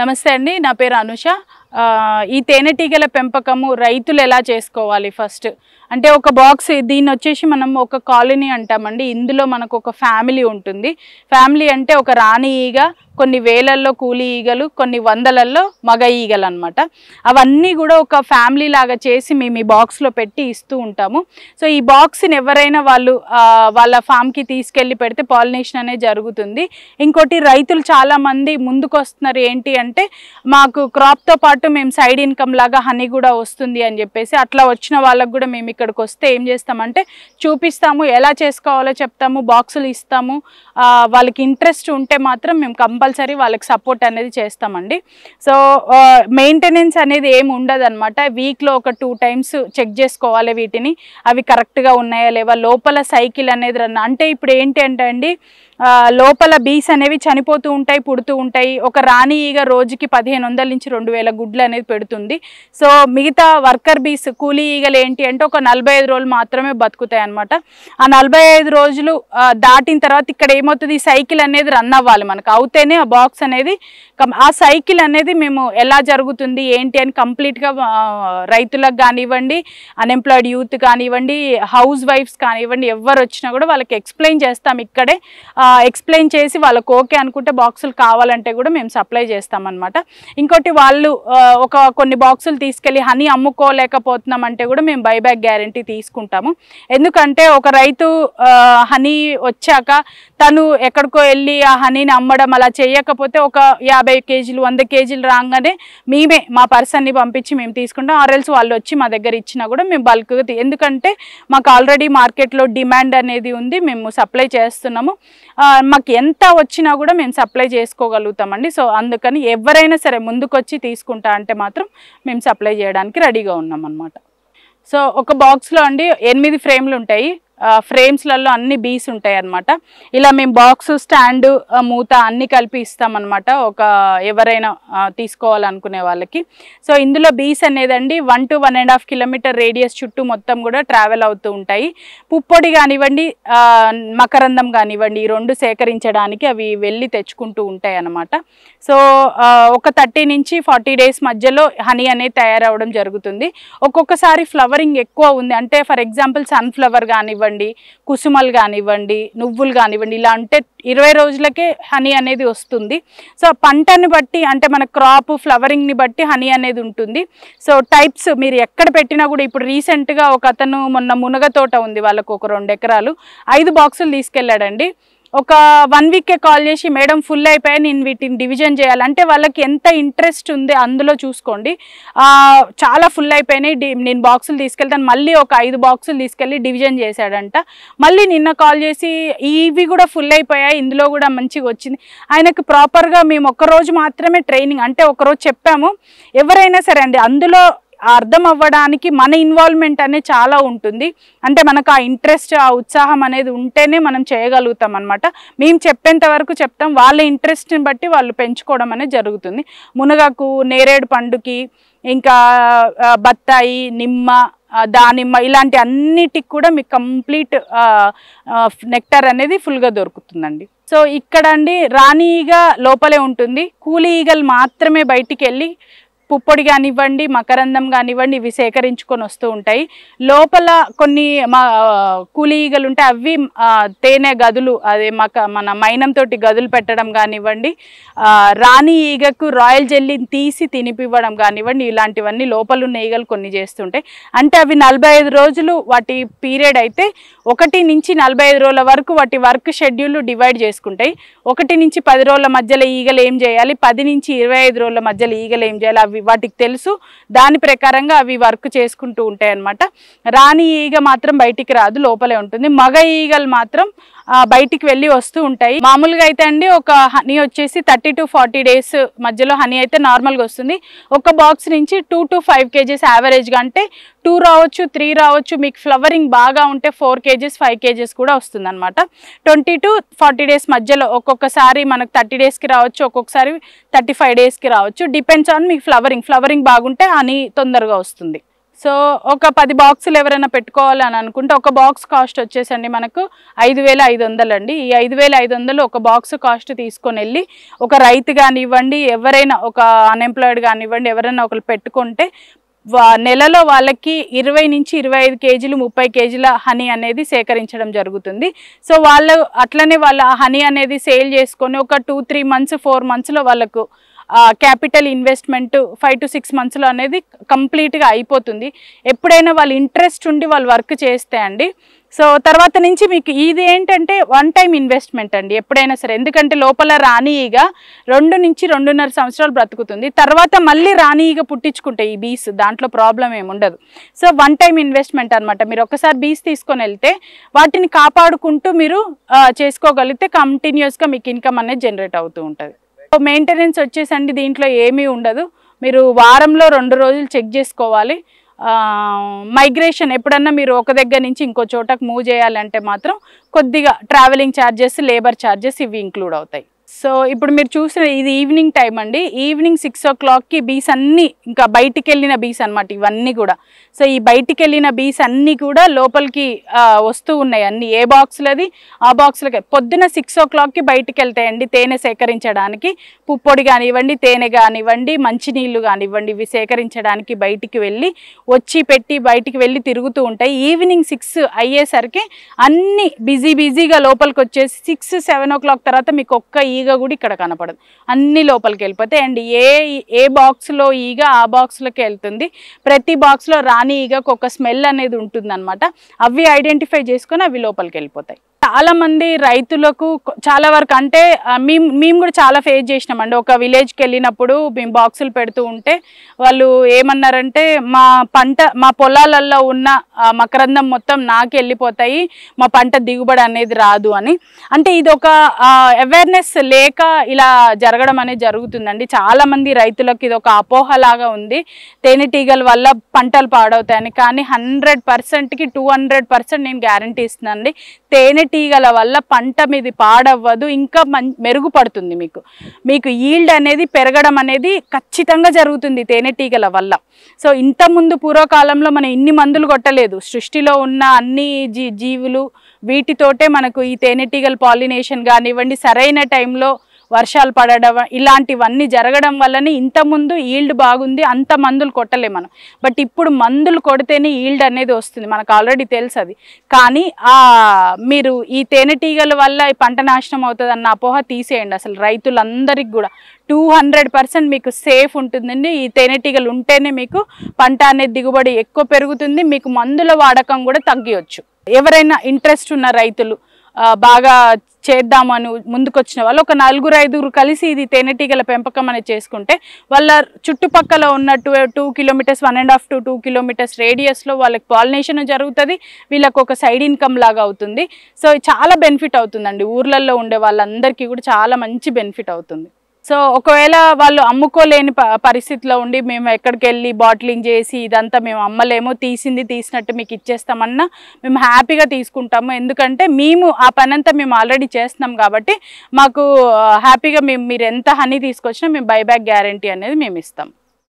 నమస్తే అండి నా పేరు అనుష ఈ తేనెటీగల పెంపకము రైతులు ఎలా చేసుకోవాలి ఫస్ట్ అంటే ఒక బాక్స్ దీన్ని వచ్చేసి మనం ఒక కాలనీ అంటామండి ఇందులో మనకు ఒక ఫ్యామిలీ ఉంటుంది ఫ్యామిలీ అంటే ఒక రాణి ఈగ కొన్ని వేలల్లో కూలి ఈగలు కొన్ని వందలల్లో మగ ఈగలు అనమాట అవన్నీ కూడా ఒక ఫ్యామిలీ లాగా చేసి మేము ఈ బాక్స్లో పెట్టి ఇస్తూ ఉంటాము సో ఈ బాక్స్ని ఎవరైనా వాళ్ళు వాళ్ళ ఫామ్కి తీసుకెళ్ళి పెడితే పాలినేషన్ అనేది జరుగుతుంది ఇంకోటి రైతులు చాలామంది ముందుకు వస్తున్నారు ఏంటి అంటే మాకు క్రాప్తో పాటు పాటు మేము సైడ్ ఇన్కమ్ లాగా హనీ కూడా వస్తుంది అని చెప్పేసి అట్లా వచ్చిన వాళ్ళకు కూడా మేము ఇక్కడికి వస్తే ఏం చేస్తామంటే చూపిస్తాము ఎలా చేసుకోవాలో చెప్తాము బాక్సులు ఇస్తాము వాళ్ళకి ఇంట్రెస్ట్ ఉంటే మాత్రం మేము కంపల్సరీ వాళ్ళకి సపోర్ట్ అనేది చేస్తామండి సో మెయింటెనెన్స్ అనేది ఏమి ఉండదు అనమాట వీక్లో ఒక టూ టైమ్స్ చెక్ చేసుకోవాలి వీటిని అవి కరెక్ట్గా ఉన్నాయా లేవా లోపల సైకిల్ అనేది రన్ అంటే ఇప్పుడు ఏంటి అంటే అండి లోపల బీస్ అనేవి చనిపోతూ ఉంటాయి పుడుతూ ఉంటాయి ఒక రాణి ఈగ రోజుకి పదిహేను వందల నుంచి రెండు వేల గుడ్లు అనేది పెడుతుంది సో మిగతా వర్కర్ బీస్ కూలీ ఈగలు ఏంటి అంటే ఒక నలభై రోజులు మాత్రమే బతుకుతాయి అనమాట ఆ నలభై రోజులు దాటిన తర్వాత ఇక్కడ ఏమవుతుంది సైకిల్ అనేది రన్ అవ్వాలి మనకు అవుతేనే ఆ బాక్స్ అనేది ఆ సైకిల్ అనేది మేము ఎలా జరుగుతుంది ఏంటి అని కంప్లీట్గా రైతులకు కానివ్వండి అన్ఎంప్లాయిడ్ యూత్ కానివ్వండి హౌస్ వైఫ్స్ కానివ్వండి ఎవరు వచ్చినా కూడా వాళ్ళకి ఎక్స్ప్లెయిన్ చేస్తాం ఇక్కడే ఎక్స్ప్లెయిన్ చేసి వాళ్ళకు ఓకే అనుకుంటే బాక్సులు కావాలంటే కూడా మేము సప్లై చేస్తామన్నమాట ఇంకోటి వాళ్ళు ఒక కొన్ని బాక్సులు తీసుకెళ్ళి హనీ అమ్ముకోలేకపోతున్నాం అంటే కూడా మేము బైబ్యాక్ గ్యారంటీ తీసుకుంటాము ఎందుకంటే ఒక రైతు హనీ వచ్చాక తను ఎక్కడికో వెళ్ళి ఆ హనీని అమ్మడం అలా చేయకపోతే ఒక యాభై కేజీలు వంద కేజీలు రాగానే మేమే మా పర్సన్ని పంపించి మేము తీసుకుంటాం ఆర్ఎల్స్ వాళ్ళు వచ్చి మా దగ్గర ఇచ్చినా కూడా మేము బల్క్ ఎందుకంటే మాకు ఆల్రెడీ మార్కెట్లో డిమాండ్ అనేది ఉంది మేము సప్లై చేస్తున్నాము మాకు ఎంత వచ్చినా కూడా మేము సప్లై చేసుకోగలుగుతామండి సో అందుకని ఎవరైనా సరే ముందుకొచ్చి తీసుకుంటా అంటే మాత్రం మేము సప్లై చేయడానికి రెడీగా ఉన్నాం అనమాట సో ఒక బాక్స్లో అండి ఎనిమిది ఫ్రేమ్లు ఉంటాయి ఫ్రేమ్స్లలో అన్ని బీస్ ఉంటాయి అనమాట ఇలా మేము బాక్స్ స్టాండ్ మూత అన్ని కలిపి ఇస్తామన్నమాట ఒక ఎవరైనా తీసుకోవాలనుకునే వాళ్ళకి సో ఇందులో బీస్ అనేదండి one to one and half kilometre radius చుట్టూ మొత్తం కూడా ట్రావెల్ అవుతూ ఉంటాయి పుప్పొడి కానివ్వండి మకరందం కానివ్వండి ఈ రెండు సేకరించడానికి అవి వెళ్ళి తెచ్చుకుంటూ ఉంటాయి అనమాట సో ఒక థర్టీ నుంచి ఫార్టీ డేస్ మధ్యలో హనీ అనేది తయారవడం జరుగుతుంది ఒక్కొక్కసారి ఫ్లవరింగ్ ఎక్కువ ఉంది అంటే ఫర్ ఎగ్జాంపుల్ సన్ఫ్లవర్ కానివ్వండి కానివ్వండి కుసుమలు కానివ్వండి నువ్వులు కానివ్వండి ఇలా అంటే ఇరవై రోజులకే హనీ అనేది వస్తుంది సో పంటని బట్టి అంటే మన క్రాప్ ఫ్లవరింగ్ని బట్టి హనీ అనేది ఉంటుంది సో టైప్స్ మీరు ఎక్కడ పెట్టినా కూడా ఇప్పుడు రీసెంట్గా ఒక అతను మొన్న మునగ తోట ఉంది వాళ్ళకు ఒక రెండు ఎకరాలు ఐదు బాక్సులు తీసుకెళ్ళాడండి ఒక వన్ వీక్కే కాల్ చేసి మేడం ఫుల్ అయిపోయి నేను వీటిని డివిజన్ చేయాలంటే వాళ్ళకి ఎంత ఇంట్రెస్ట్ ఉంది అందులో చూసుకోండి చాలా ఫుల్ అయిపోయినాయి నేను బాక్సులు తీసుకెళ్తాను మళ్ళీ ఒక ఐదు బాక్సులు తీసుకెళ్ళి డివిజన్ చేశాడంట మళ్ళీ నిన్న కాల్ చేసి ఇవి కూడా ఫుల్ అయిపోయాయి ఇందులో కూడా మంచిగా వచ్చింది ఆయనకు ప్రాపర్గా మేము ఒక్కరోజు మాత్రమే ట్రైనింగ్ అంటే ఒకరోజు చెప్పాము ఎవరైనా సరే అండి అందులో అర్థం అవ్వడానికి మన ఇన్వాల్వ్మెంట్ అనేది చాలా ఉంటుంది అంటే మనకు ఆ ఇంట్రెస్ట్ ఆ ఉత్సాహం అనేది ఉంటేనే మనం చేయగలుగుతాం అనమాట మేము చెప్పేంత వరకు చెప్తాం వాళ్ళ ఇంట్రెస్ట్ని బట్టి వాళ్ళు పెంచుకోవడం అనేది జరుగుతుంది మునగాకు నేరేడు పండుకి ఇంకా బత్తాయి నిమ్మ దానిమ్మ ఇలాంటి అన్నిటికి కూడా మీకు కంప్లీట్ నెక్టర్ అనేది ఫుల్గా దొరుకుతుందండి సో ఇక్కడ అండి రాణి ఈగ లోపలే ఉంటుంది కూలీ ఈగలు మాత్రమే బయటికి వెళ్ళి పుప్పొడి కానివ్వండి మకరందం కానివ్వండి ఇవి సేకరించుకొని వస్తూ ఉంటాయి లోపల కొన్ని మా కూలీగలు ఉంటే అవి తేనె గదులు అదే మక మన మైనంతో గదులు పెట్టడం కానివ్వండి రాణి ఈగకు రాయల్ జెల్లీని తీసి తినిపివ్వడం కానివ్వండి ఇలాంటివన్నీ లోపల ఉన్న ఈగలు కొన్ని చేస్తుంటాయి అంటే అవి నలభై రోజులు వాటి పీరియడ్ అయితే ఒకటి నుంచి నలభై రోజుల వరకు వాటి వర్క్ షెడ్యూల్ డివైడ్ చేసుకుంటాయి ఒకటి నుంచి పది రోజుల మధ్యలో ఈగలు ఏం చేయాలి పది నుంచి ఇరవై రోజుల మధ్యలో ఈగలు ఏం చేయాలి అవి అవి వాటికి తెలుసు దాని ప్రకారంగా అవి వర్క్ చేసుకుంటూ ఉంటాయి అనమాట రాణి ఈగ మాత్రం బయటికి రాదు లోపలే ఉంటుంది మగ ఈగలు మాత్రం బయటికి వెళ్ళి వస్తూ ఉంటాయి మామూలుగా అయితే అండి ఒక హనీ వచ్చేసి థర్టీ టు ఫార్టీ డేస్ మధ్యలో హనీ అయితే నార్మల్గా వస్తుంది ఒక బాక్స్ నుంచి టూ టు ఫైవ్ కేజెస్ యావరేజ్గా అంటే టూ రావచ్చు త్రీ రావచ్చు మీకు ఫ్లవరింగ్ బాగా ఉంటే ఫోర్ కేజెస్ ఫైవ్ కేజెస్ కూడా వస్తుంది అనమాట ట్వంటీ టు ఫార్టీ డేస్ మధ్యలో ఒక్కొక్కసారి మనకు థర్టీ డేస్కి రావచ్చు ఒక్కొక్కసారి థర్టీ ఫైవ్ డేస్కి రావచ్చు డిపెండ్స్ ఆన్ మీకు ఫ్లవరింగ్ ఫ్లవరింగ్ బాగుంటే హనీ తొందరగా వస్తుంది సో ఒక పది బాక్సులు ఎవరైనా పెట్టుకోవాలి అని అనుకుంటే ఒక బాక్స్ కాస్ట్ వచ్చేసండి మనకు ఐదు వేల ఐదు వందలు అండి ఈ ఐదు వేల ఐదు వందలు ఒక బాక్స్ కాస్ట్ తీసుకొని వెళ్ళి ఒక రైతు కానివ్వండి ఎవరైనా ఒక అన్ఎంప్లాయిడ్ కానివ్వండి ఎవరైనా ఒకరు పెట్టుకుంటే నెలలో వాళ్ళకి ఇరవై నుంచి ఇరవై ఐదు కేజీలు ముప్పై కేజీల హనీ అనేది సేకరించడం జరుగుతుంది సో వాళ్ళు అట్లనే వాళ్ళ హనీ అనేది సేల్ చేసుకొని ఒక టూ త్రీ మంత్స్ ఫోర్ మంత్స్లో వాళ్ళకు capital investment five to six మంత్స్లో అనేది కంప్లీట్గా అయిపోతుంది ఎప్పుడైనా వాళ్ళు ఇంట్రెస్ట్ ఉండి వాళ్ళు వర్క్ చేస్తే అండి సో తర్వాత నుంచి మీకు ఇది ఏంటంటే వన్ టైం ఇన్వెస్ట్మెంట్ అండి ఎప్పుడైనా సరే ఎందుకంటే లోపల రాణీగా రెండు నుంచి రెండున్నర సంవత్సరాలు బ్రతుకుతుంది తర్వాత మళ్ళీ రాణీగా పుట్టించుకుంటాయి ఈ బీస్ దాంట్లో ప్రాబ్లం ఏముండదు సో వన్ టైం ఇన్వెస్ట్మెంట్ అనమాట మీరు ఒకసారి బీస్ తీసుకొని వెళ్తే వాటిని కాపాడుకుంటూ మీరు చేసుకోగలిగితే కంటిన్యూస్గా మీకు ఇన్కమ్ అనేది జనరేట్ అవుతూ ఉంటుంది మెయింటెనెన్స్ వచ్చేసండి దీంట్లో ఏమీ ఉండదు మీరు వారంలో రెండు రోజులు చెక్ చేసుకోవాలి మైగ్రేషన్ ఎప్పుడన్నా మీరు ఒక దగ్గర నుంచి ఇంకో చోటకు మూవ్ చేయాలంటే మాత్రం కొద్దిగా ట్రావెలింగ్ ఛార్జెస్ లేబర్ ఛార్జెస్ ఇవి ఇంక్లూడ్ అవుతాయి సో ఇప్పుడు మీరు చూసిన ఇది ఈవినింగ్ టైం అండి ఈవినింగ్ సిక్స్ ఓ క్లాక్కి బీస్ అన్నీ ఇంకా బయటికి వెళ్ళిన బీస్ అనమాట ఇవన్నీ కూడా సో ఈ బయటికి వెళ్ళిన బీస్ అన్నీ కూడా లోపలికి వస్తూ ఉన్నాయి అన్ని ఏ బాక్స్లది ఆ బాక్స్లకి పొద్దున సిక్స్ ఓ క్లాక్కి బయటికి వెళ్తాయండి తేనె సేకరించడానికి పుప్పొడి కానివ్వండి తేనె కానివ్వండి మంచినీళ్ళు కానివ్వండి ఇవి సేకరించడానికి బయటికి వెళ్ళి వచ్చి పెట్టి బయటికి వెళ్ళి తిరుగుతూ ఉంటాయి ఈవినింగ్ సిక్స్ అయ్యేసరికి అన్నీ బిజీ బిజీగా లోపలికి వచ్చేసి సిక్స్ సెవెన్ ఓ క్లాక్ తర్వాత మీకు ఒక్క ఈ ఈగ కూడా ఇక్కడ కనపడదు అన్ని లోపలికి వెళ్ళిపోతాయి అండ్ ఏ ఏ బాక్స్లో ఈగ ఆ బాక్స్లోకి వెళ్తుంది ప్రతి బాక్స్లో రాని ఈగకు ఒక స్మెల్ అనేది ఉంటుంది అవి ఐడెంటిఫై చేసుకొని అవి లోపలికి వెళ్ళిపోతాయి చాలా మంది రైతులకు చాలా వరకు అంటే మేము మేము కూడా చాలా ఫేస్ చేసినామండి ఒక విలేజ్కి వెళ్ళినప్పుడు మేము బాక్సులు పెడుతూ ఉంటే వాళ్ళు ఏమన్నారంటే మా పంట మా పొలాలలో ఉన్న మకరందం మొత్తం నాకు వెళ్ళిపోతాయి మా పంట దిగుబడి అనేది రాదు అని అంటే ఇది ఒక అవేర్నెస్ లేక ఇలా జరగడం అనేది జరుగుతుందండి చాలామంది రైతులకు ఇది ఒక అపోహలాగా ఉంది తేనెటీగల వల్ల పంటలు పాడవుతాయని కానీ హండ్రెడ్ పర్సెంట్కి టూ హండ్రెడ్ పర్సెంట్ నేను గ్యారంటీ అండి తేనె తేనెటీగల వల్ల పంట మీది పాడవ్వదు ఇంకా మెరుగుపడుతుంది మీకు మీకు ఈల్డ్ అనేది పెరగడం అనేది ఖచ్చితంగా జరుగుతుంది తేనెటీగల వల్ల సో ఇంతకుముందు పూర్వకాలంలో మనం ఇన్ని మందులు కొట్టలేదు సృష్టిలో ఉన్న అన్ని జీ జీవులు వీటితోటే మనకు ఈ తేనెటీగల పాలినేషన్ కానివ్వండి సరైన టైంలో వర్షాలు పడడం ఇలాంటివన్నీ జరగడం వల్లనే ఇంతకుముందు ఈల్డ్ బాగుంది అంత మందులు కొట్టలే మనం బట్ ఇప్పుడు మందులు కొడితేనే ఈల్డ్ అనేది వస్తుంది మనకు ఆల్రెడీ తెలుసు అది కానీ మీరు ఈ తేనెటీగల వల్ల ఈ పంట నాశనం అవుతుంది అన్న అపోహ తీసేయండి అసలు రైతులందరికీ కూడా టూ హండ్రెడ్ పర్సెంట్ మీకు సేఫ్ ఉంటుందండి ఈ తేనెటీగలు ఉంటేనే మీకు పంట అనేది దిగుబడి ఎక్కువ పెరుగుతుంది మీకు మందుల వాడకం కూడా తగ్గవచ్చు ఎవరైనా ఇంట్రెస్ట్ ఉన్న రైతులు బాగా చేద్దామని ముందుకొచ్చిన వాళ్ళు ఒక నలుగురు ఐదుగురు కలిసి ఇది తేనెటీగల పెంపకం అనేది చేసుకుంటే వాళ్ళ చుట్టుపక్కల ఉన్న two two kilometres one and half to two kilometres రేడియస్లో వాళ్ళకి పాలినేషన్ జరుగుతుంది వీళ్ళకి ఒక సైడ్ ఇన్కమ్ లాగా అవుతుంది సో చాలా బెనిఫిట్ అవుతుందండి ఊర్లలో ఉండే వాళ్ళందరికీ కూడా చాలా మంచి బెనిఫిట్ అవుతుంది సో ఒకవేళ వాళ్ళు అమ్ముకోలేని పరిస్థితిలో ఉండి మేము ఎక్కడికి వెళ్ళి బాటిలింగ్ చేసి ఇదంతా మేము అమ్మలేము తీసింది తీసినట్టు మీకు ఇచ్చేస్తామన్నా మేము హ్యాపీగా తీసుకుంటాము ఎందుకంటే మేము ఆ పని అంతా మేము ఆల్రెడీ చేస్తున్నాం కాబట్టి మాకు హ్యాపీగా మేము మీరు ఎంత హనీ తీసుకొచ్చినా మేము బైబ్యాక్ గ్యారంటీ అనేది మేము ఇస్తాం